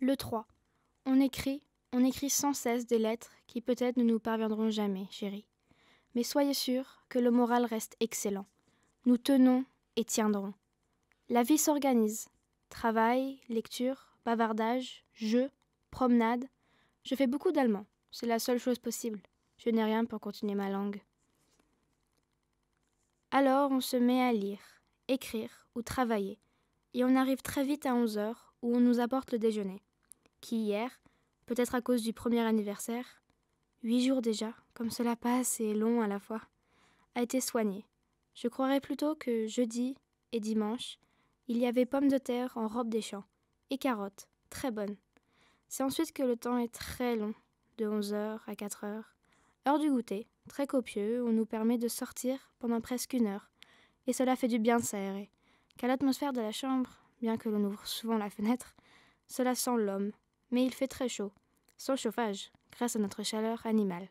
Le 3. On écrit, on écrit sans cesse des lettres qui peut-être ne nous parviendront jamais, chérie. Mais soyez sûr que le moral reste excellent. Nous tenons et tiendrons. La vie s'organise. Travail, lecture, bavardage, jeu, promenade. Je fais beaucoup d'allemand. C'est la seule chose possible. Je n'ai rien pour continuer ma langue. Alors on se met à lire, écrire ou travailler, et on arrive très vite à 11 heures où on nous apporte le déjeuner, qui hier, peut-être à cause du premier anniversaire, huit jours déjà, comme cela passe et long à la fois, a été soigné. Je croirais plutôt que jeudi et dimanche, il y avait pommes de terre en robe des champs, et carottes, très bonnes. C'est ensuite que le temps est très long, de 11 heures à 4 heures. Heure du goûter, très copieux, on nous permet de sortir pendant presque une heure, et cela fait du bien de s'aérer, car l'atmosphère de la chambre bien que l'on ouvre souvent la fenêtre, cela sent l'homme, mais il fait très chaud, sans chauffage, grâce à notre chaleur animale.